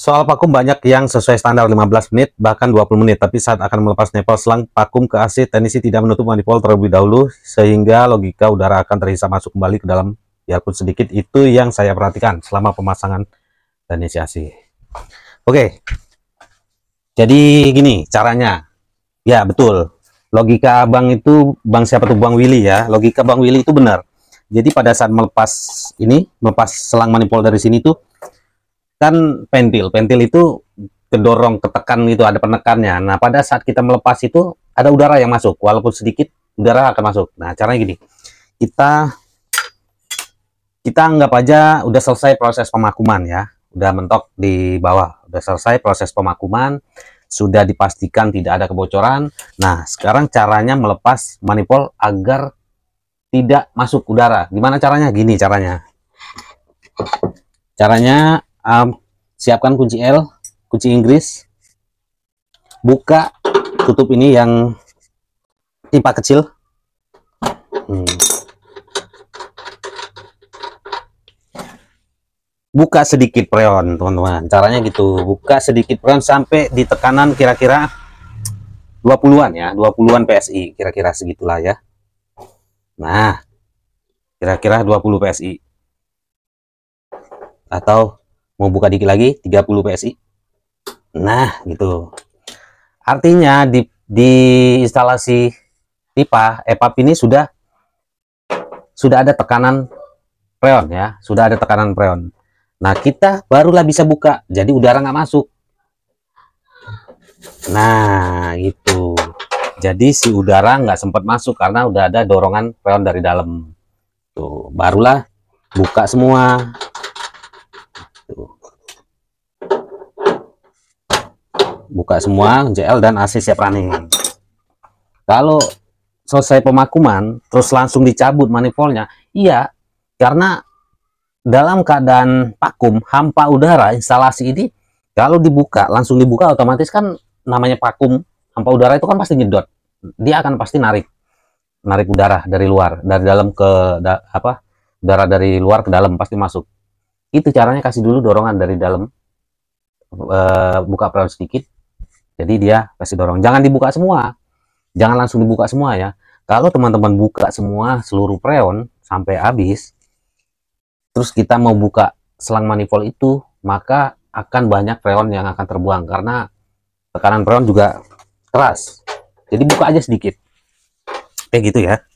Soal vakum banyak yang sesuai standar 15 menit bahkan 20 menit tapi saat akan melepas nepal selang vakum ke AC tenisi tidak menutup manifold terlebih dahulu sehingga logika udara akan terhisap masuk kembali ke dalam biarpun ya, sedikit itu yang saya perhatikan selama pemasangan tenisi AC. Oke. Jadi gini caranya. Ya betul. Logika Abang itu Bang siapa tuh Bang Willy ya. Logika Bang Willy itu benar. Jadi pada saat melepas ini, melepas selang manifold dari sini tuh kan pentil pentil itu kedorong ketekan itu ada penekannya nah pada saat kita melepas itu ada udara yang masuk walaupun sedikit udara akan masuk nah caranya gini kita kita anggap aja udah selesai proses pemakuman ya udah mentok di bawah udah selesai proses pemakuman sudah dipastikan tidak ada kebocoran nah sekarang caranya melepas manifold agar tidak masuk udara gimana caranya gini caranya caranya um, siapkan kunci L kunci Inggris buka tutup ini yang pipa kecil hmm. buka sedikit preon teman-teman caranya gitu buka sedikit preon sampai di tekanan kira-kira 20-an ya 20-an PSI kira-kira segitulah ya nah kira-kira 20 PSI atau mau buka dikit lagi 30 PSI nah gitu artinya di, di instalasi pipa EPAP ini sudah sudah ada tekanan freon ya sudah ada tekanan freon nah kita barulah bisa buka jadi udara nggak masuk nah gitu jadi si udara nggak sempat masuk karena udah ada dorongan freon dari dalam tuh barulah buka semua buka semua JL dan AC siap running kalau selesai pemakuman terus langsung dicabut manifoldnya iya karena dalam keadaan vakum hampa udara instalasi ini kalau dibuka langsung dibuka otomatis kan namanya vakum hampa udara itu kan pasti nyedot dia akan pasti narik narik udara dari luar dari dalam ke da, apa udara dari luar ke dalam pasti masuk itu caranya kasih dulu dorongan dari dalam e, buka pelan sedikit jadi dia kasih dorong jangan dibuka semua jangan langsung dibuka semua ya kalau teman-teman buka semua seluruh preon sampai habis terus kita mau buka selang manifold itu maka akan banyak preon yang akan terbuang karena tekanan preon juga keras jadi buka aja sedikit kayak gitu ya